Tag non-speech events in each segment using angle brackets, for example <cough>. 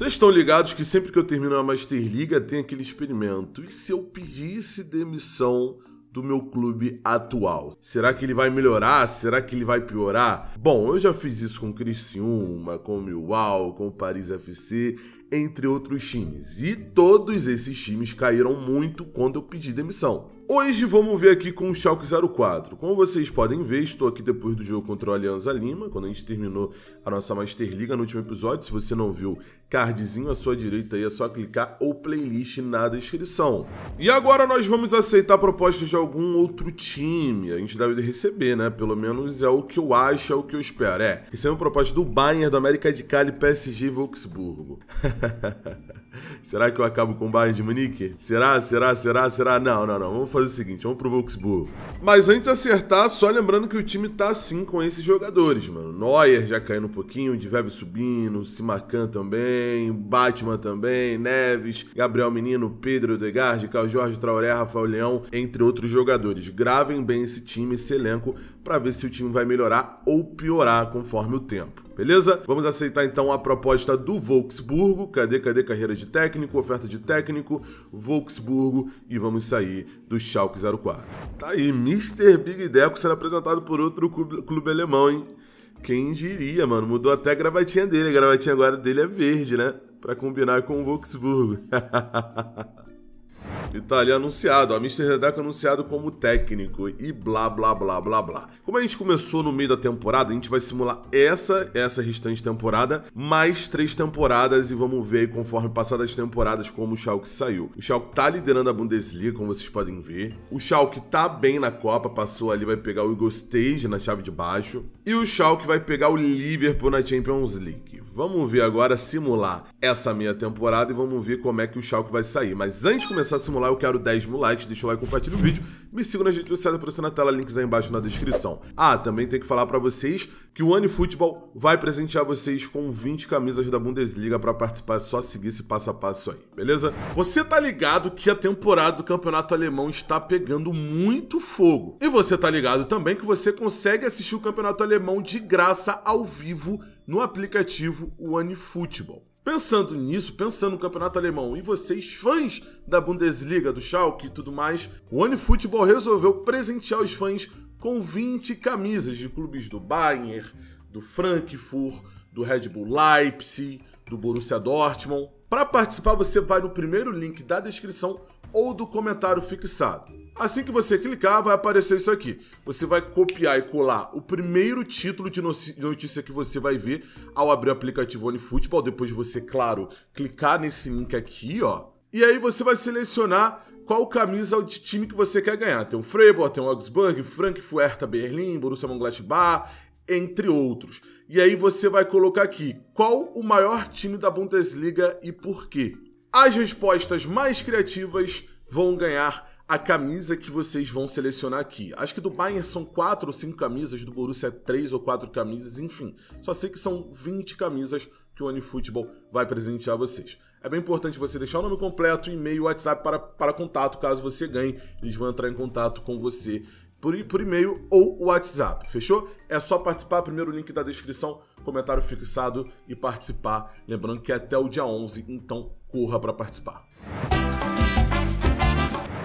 Vocês estão ligados que sempre que eu termino a Master Liga tem aquele experimento. E se eu pedisse demissão do meu clube atual? Será que ele vai melhorar? Será que ele vai piorar? Bom, eu já fiz isso com o Criciúma, com o Milwaukee, com o Paris FC entre outros times. E todos esses times caíram muito quando eu pedi demissão. Hoje vamos ver aqui com o Schalke 04. Como vocês podem ver, estou aqui depois do jogo contra o Alianza Lima, quando a gente terminou a nossa Master Liga no último episódio. Se você não viu, cardzinho à sua direita aí, é só clicar ou playlist na descrição. E agora nós vamos aceitar propostas de algum outro time. A gente deve receber, né? Pelo menos é o que eu acho, é o que eu espero. É, recebemos proposta do Bayern, do América de Cali, PSG e Volksburgo. <laughs> <laughs> será que eu acabo com o Bayern de Munique? Será, será, será, será? Não, não, não. Vamos fazer o seguinte, vamos pro Wolfsburg. Mas antes de acertar, só lembrando que o time tá assim com esses jogadores, mano. Neuer já caindo um pouquinho, Diveve subindo, Simacan também, Batman também, Neves, Gabriel Menino, Pedro Degard, Carl Jorge Traoré, Rafael Leão, entre outros jogadores. Gravem bem esse time, esse elenco, para ver se o time vai melhorar ou piorar conforme o tempo. Beleza? Vamos aceitar então a proposta do Volksburgo. Cadê, cadê carreira de técnico, oferta de técnico, Volksburgo e vamos sair do Schalke 04. Tá aí, Mr. Big Deco sendo apresentado por outro clube, clube alemão, hein? Quem diria, mano? Mudou até a gravatinha dele. A gravatinha agora dele é verde, né? Para combinar com o Volksburgo. <laughs> Ele tá ali anunciado, ó, Mr. Redeco anunciado como técnico e blá blá blá blá blá. Como a gente começou no meio da temporada, a gente vai simular essa, essa restante temporada, mais três temporadas e vamos ver conforme passadas temporadas como o Schalke saiu. O Schalke tá liderando a Bundesliga, como vocês podem ver. O Schalke tá bem na Copa, passou ali, vai pegar o Igor Stage na chave de baixo. E o Schalke vai pegar o Liverpool na Champions League. Vamos ver agora simular essa minha temporada e vamos ver como é que o Schalke vai sair. Mas antes de começar a simular, eu quero 10 mil likes, deixa o like, compartilha o vídeo. Me siga nas redes sociais, aparecendo na tela, links aí embaixo na descrição. Ah, também tem que falar para vocês que o UniFutebol vai presentear vocês com 20 camisas da Bundesliga para participar, é só seguir esse passo a passo aí, beleza? Você tá ligado que a temporada do Campeonato Alemão está pegando muito fogo. E você tá ligado também que você consegue assistir o Campeonato Alemão de graça ao vivo no aplicativo OneFootball. Pensando nisso, pensando no campeonato alemão e vocês fãs da Bundesliga, do Schalke e tudo mais, o OneFootball resolveu presentear os fãs com 20 camisas de clubes do Bayern, do Frankfurt, do Red Bull Leipzig, do Borussia Dortmund. Para participar, você vai no primeiro link da descrição ou do comentário fixado. Assim que você clicar, vai aparecer isso aqui. Você vai copiar e colar o primeiro título de notícia que você vai ver ao abrir o aplicativo OneFootball. Depois você, claro, clicar nesse link aqui, ó. E aí você vai selecionar qual camisa de time que você quer ganhar. Tem o Freiburg, tem o Augsburg, Frankfurt, Berlim, Borussia Mönchengladbach, entre outros. E aí você vai colocar aqui qual o maior time da Bundesliga e por quê. As respostas mais criativas vão ganhar a camisa que vocês vão selecionar aqui. Acho que do Bayern são 4 ou 5 camisas, do Borussia 3 ou 4 camisas, enfim. Só sei que são 20 camisas que o OneFootball vai presentear vocês. É bem importante você deixar o nome completo, e-mail, WhatsApp para, para contato, caso você ganhe. Eles vão entrar em contato com você por, por e-mail ou WhatsApp, fechou? É só participar, primeiro link da descrição, comentário fixado e participar. Lembrando que é até o dia 11, então corra para participar.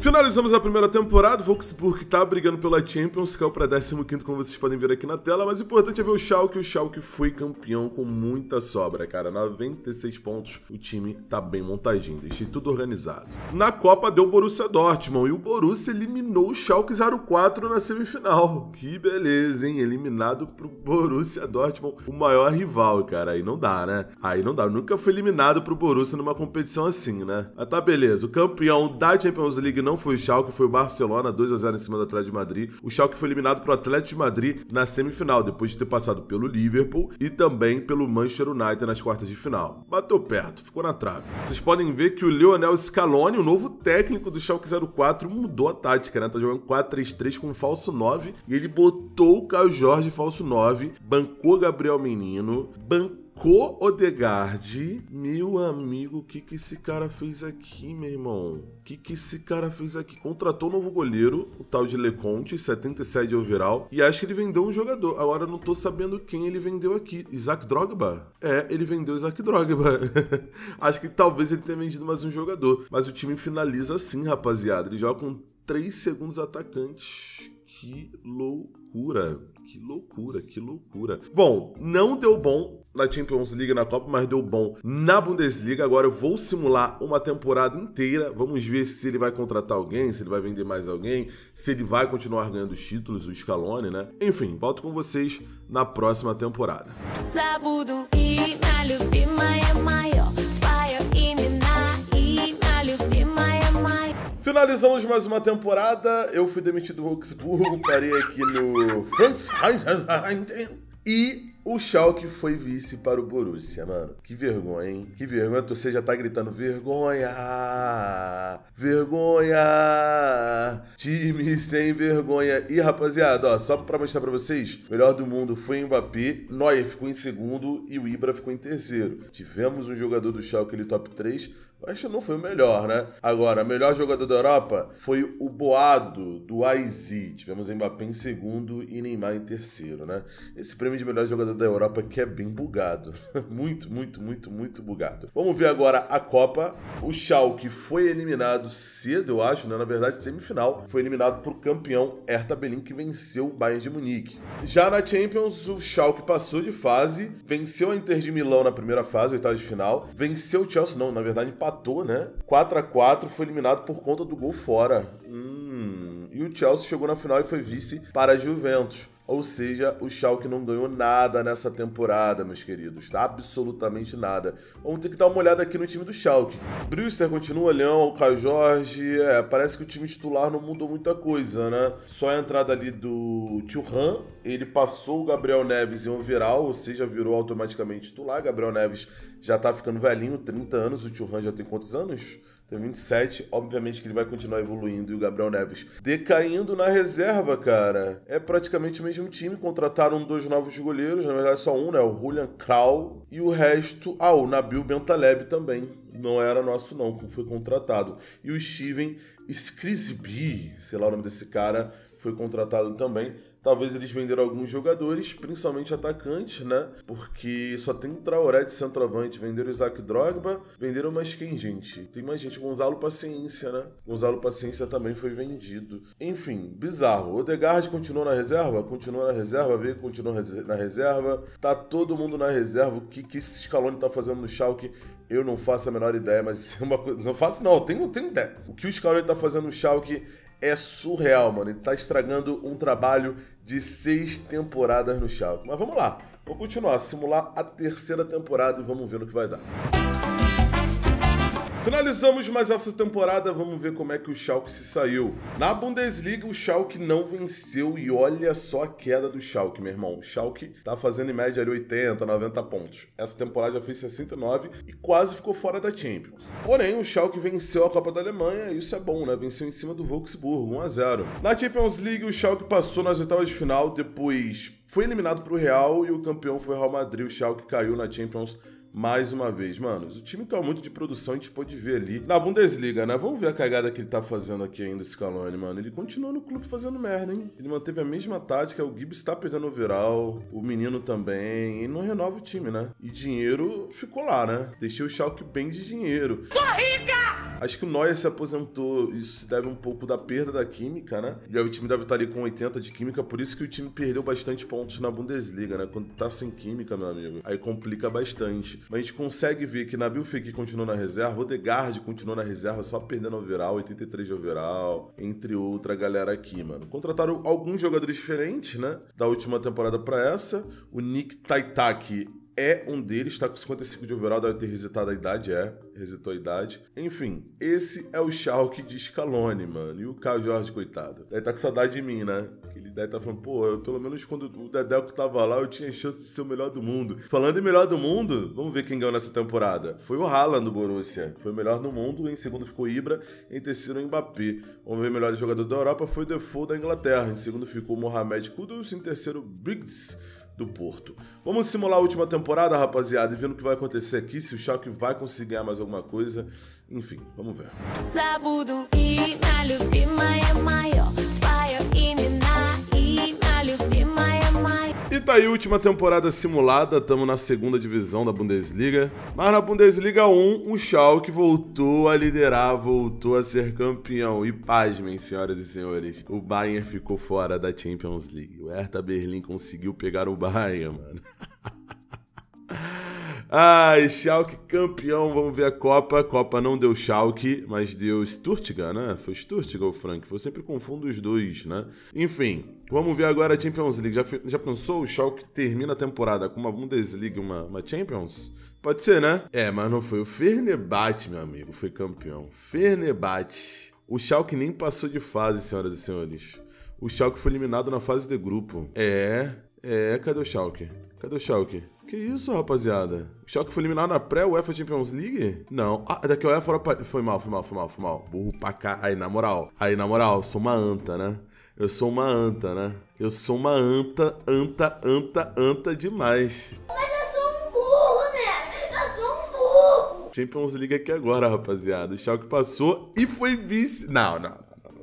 Finalizamos a primeira temporada, o que tá brigando pela Champions, caiu para 15 como vocês podem ver aqui na tela, mas o importante é ver o Schalke, o Schalke foi campeão com muita sobra, cara, 96 pontos, o time tá bem montadinho, deixei tudo organizado. Na Copa deu Borussia Dortmund, e o Borussia eliminou o Schalke 04 na semifinal, que beleza, hein, eliminado pro Borussia Dortmund, o maior rival, cara, aí não dá, né, aí não dá, nunca foi eliminado pro Borussia numa competição assim, né, mas tá beleza, o campeão da Champions League não não foi o Schalke, foi o Barcelona, 2 a 0 em cima do Atlético de Madrid. O Schalke foi eliminado pro Atlético de Madrid na semifinal, depois de ter passado pelo Liverpool e também pelo Manchester United nas quartas de final. Bateu perto, ficou na trave. Vocês podem ver que o Lionel Scaloni, o novo técnico do Schalke 04, mudou a tática, né? Tá jogando 4-3-3 com um falso 9 e ele botou o Caio Jorge falso 9, bancou Gabriel Menino, bancou Co-Odegaard, meu amigo, o que, que esse cara fez aqui, meu irmão? O que, que esse cara fez aqui? Contratou um novo goleiro, o tal de Leconte, 77 overall, e acho que ele vendeu um jogador. Agora não tô sabendo quem ele vendeu aqui. Isaac Drogba? É, ele vendeu Isaac Drogba. <laughs> acho que talvez ele tenha vendido mais um jogador. Mas o time finaliza assim, rapaziada. Ele joga com 3 segundos atacantes. Que loucura, que loucura, que loucura. Bom, não deu bom na Champions League na Copa, mas deu bom na Bundesliga. Agora eu vou simular uma temporada inteira. Vamos ver se ele vai contratar alguém, se ele vai vender mais alguém, se ele vai continuar ganhando os títulos, o Scaloni, né? Enfim, volto com vocês na próxima temporada. Sabudo e malho, e Finalizamos mais uma temporada. Eu fui demitido do Augsburgo, parei aqui no Frankfurt e o Schalke foi vice para o Borussia, mano. Que vergonha, hein? Que vergonha. Você já tá gritando vergonha! Vergonha! Time sem vergonha. E, rapaziada, ó, só pra mostrar pra vocês, melhor do mundo foi Mbappé, Neuer ficou em segundo e o Ibra ficou em terceiro. Tivemos um jogador do Schalke ali top 3, acho que não foi o melhor, né? Agora, melhor jogador da Europa foi o Boado do AIZ. Tivemos Mbappé em segundo e Neymar em terceiro, né? Esse prêmio de melhor jogador da Europa que é bem bugado. <laughs> muito, muito, muito, muito bugado. Vamos ver agora a Copa. O Schalke foi eliminado cedo, eu acho, né? Na verdade, semifinal. Foi eliminado por campeão Hertha Berlin, que venceu o Bayern de Munique. Já na Champions, o Schalke passou de fase, venceu a Inter de Milão na primeira fase, oitava de final, venceu o Chelsea, não, na verdade, empatou empatou, né? 4 a 4 foi eliminado por conta do gol fora. Hum. E o Chelsea chegou na final e foi vice para a Juventus. Ou seja, o Schalke não ganhou nada nessa temporada, meus queridos. Tá? Absolutamente nada. Vamos ter que dar uma olhada aqui no time do Schalke. Brewster continua Leão, o Caio Jorge. É, parece que o time titular não mudou muita coisa, né? Só a entrada ali do Churran. Ele passou o Gabriel Neves em um viral, ou seja, virou automaticamente titular. Gabriel Neves já tá ficando velhinho, 30 anos. O Churran já tem quantos anos? 2027, obviamente que ele vai continuar evoluindo e o Gabriel Neves decaindo na reserva, cara. É praticamente o mesmo time, contrataram dois novos goleiros, na verdade só um, né? O Julian Krau e o resto, ah, o Nabil Bentaleb também. Não era nosso não, foi contratado. E o Steven Skrisby, sei lá o nome desse cara, foi contratado também. Talvez eles venderam alguns jogadores, principalmente atacantes, né? Porque só tem Traoré de centroavante. Venderam o Isaac Drogba, venderam mais quem, gente? Tem mais gente. Gonzalo Paciência, né? Gonzalo Paciência também foi vendido. Enfim, bizarro. Odegaard continuou na reserva? Continuou na reserva, veio continuou na reserva. Tá todo mundo na reserva. O que, que esse Scaloni tá fazendo no Schalke? Eu não faço a menor ideia, mas <laughs> é uma coisa. Não faço, não. Tenho, tenho ideia. O que o Scaloni tá fazendo no Schalke é surreal, mano. Ele tá estragando um trabalho de seis temporadas no Schalke. Mas vamos lá, vamos continuar, simular a terceira temporada e vamos ver no que vai dar. Finalizamos mais essa temporada, vamos ver como é que o Schalke se saiu. Na Bundesliga, o Schalke não venceu e olha só a queda do Schalke, meu irmão. O Schalke tá fazendo em média ali 80, 90 pontos. Essa temporada já fez 69 e quase ficou fora da Champions. Porém, o Schalke venceu a Copa da Alemanha e isso é bom, né? Venceu em cima do Wolfsburg, 1 a 0. Na Champions League, o Schalke passou nas oitavas de final, depois foi eliminado para o Real e o campeão foi o Real Madrid. O Schalke caiu na Champions League mais uma vez. Mano, o time caiu tá muito de produção, a gente pode ver ali na Bundesliga, né? Vamos ver a cagada que ele tá fazendo aqui ainda, esse Calone, mano. Ele continua no clube fazendo merda, hein? Ele manteve a mesma tática, o Gibbs tá perdendo overall, o menino também, e não renova o time, né? E dinheiro ficou lá, né? Deixei o Schalke bem de dinheiro. Corrida! Acho que o Neuer se aposentou, isso se deve um pouco da perda da química, né? E aí o time deve estar ali com 80 de química, por isso que o time perdeu bastante pontos na Bundesliga, né? Quando tá sem química, meu amigo, aí complica bastante. Mas a gente consegue ver que Nabil Fekir continuou na reserva, Odegaard continuou na reserva, só perdendo overall, 83 de overall, entre outra galera aqui, mano. Contrataram alguns jogadores diferentes, né? Da última temporada para essa. O Nick Taitaki é um deles, tá com 55 de overall, deve ter resetado a idade, é, resetou a idade. Enfim, esse é o Schalke de Scaloni, mano. E o Caio Jorge, coitado. Deve tá com saudade de mim, né? Ele deve tá falando, pô, eu, pelo menos quando o que tava lá, eu tinha chance de ser o melhor do mundo. Falando em melhor do mundo, vamos ver quem ganhou nessa temporada. Foi o Haaland do Borussia, foi o melhor do mundo, em segundo ficou Ibra, em terceiro o Mbappé. Vamos ver o melhor jogador da Europa, foi o Defoe da Inglaterra, em segundo ficou Mohamed Kudus, em terceiro Briggs do Porto. Vamos simular a última temporada, rapaziada, e ver o que vai acontecer aqui, se o Schalke vai conseguir ganhar mais alguma coisa. Enfim, vamos ver. Tá aí a última temporada simulada, estamos na segunda divisão da Bundesliga. Mas na Bundesliga 1, o Schalke voltou a liderar, voltou a ser campeão. E pasmem, senhoras e senhores, o Bayern ficou fora da Champions League. O Hertha Berlim conseguiu pegar o Bayern, mano. <laughs> Ai, Schalke campeão, vamos ver a Copa. Copa não deu Schalke, mas deu Sturtiga, né? Foi Sturtiga ou Frank? Eu sempre confundo os dois, né? Enfim, vamos ver agora a Champions League. Já, já pensou o Schalke termina a temporada com uma Bundesliga, uma, uma Champions? Pode ser, né? É, mas não foi o Fernebate, meu amigo, foi campeão. Fernebate. O Schalke nem passou de fase, senhoras e senhores. O Schalke foi eliminado na fase de grupo. É, é, cadê o Schalke? Cadê o Schalke? Que isso, rapaziada? O Schalke foi eliminado na pré-UEFA Champions League? Não. Ah, é daqui a UEFA foi mal, foi mal, foi mal, foi mal. Burro pra cá. Aí, na moral. Aí, na moral, sou uma anta, né? Eu sou uma anta, né? Eu sou uma anta, anta, anta, anta demais. Mas eu sou um burro, né? Eu sou um burro. Champions League é aqui agora, rapaziada. O Schalke passou e foi vice... não, não. Não.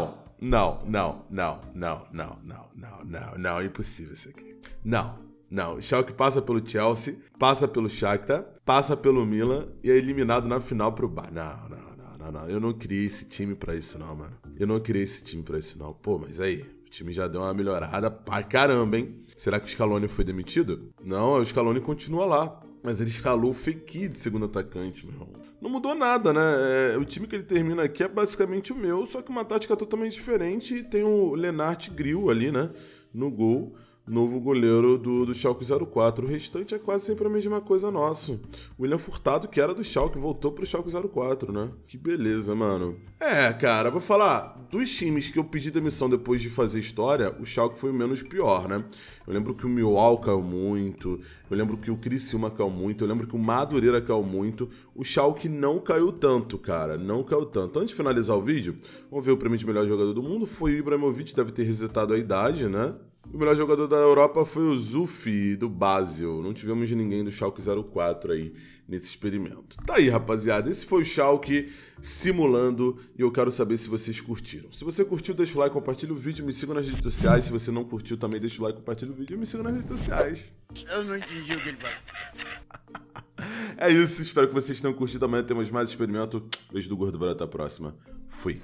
não. Não, não, não, não, não, não, não, não, não, impossível isso aqui. Não, não. O Schalke passa pelo Chelsea, passa pelo Shakhtar, passa pelo Milan e é eliminado na final pro Bar. Não, não, não, não, não. Eu não criei esse time para isso não, mano. Eu não criei esse time para isso não. Pô, mas aí, o time já deu uma melhorada pra caramba, hein? Será que o Scaloni foi demitido? Não, o Scaloni continua lá. Mas ele escalou o Fekir de segundo atacante, meu irmão não mudou nada, né? É, o time que ele termina aqui é basicamente o meu, só que uma tática totalmente diferente. E tem o Lenart Grill ali, né? No gol novo goleiro do, do Schalke 04. O restante é quase sempre a mesma coisa nosso. William Furtado, que era do Schalke, voltou pro Schalke 04, né? Que beleza, mano. É, cara, vou falar, dos times que eu pedi demissão depois de fazer história, o Schalke foi o menos pior, né? Eu lembro que o Milwaukee caiu muito, eu lembro que o Criciúma caiu muito, eu lembro que o Madureira caiu muito. O Schalke não caiu tanto, cara, não caiu tanto. Antes de finalizar o vídeo, vamos ver o prêmio de melhor jogador do mundo. Foi o Ibrahimovic, deve ter resetado a idade, né? O melhor jogador da Europa foi o Zufi, do Basel. Não tivemos ninguém do Schalke 04 aí nesse experimento. Tá aí, rapaziada. Esse foi o Schalke simulando e eu quero saber se vocês curtiram. Se você curtiu, deixa o like, compartilha o vídeo, me siga nas redes sociais. Se você não curtiu, também deixa o like, compartilha o vídeo e me siga nas redes sociais. Eu não entendi o que ele falou. <laughs> É isso, espero que vocês tenham curtido. Amanhã temos mais experimento. Beijo do Gordo, até a próxima. Fui.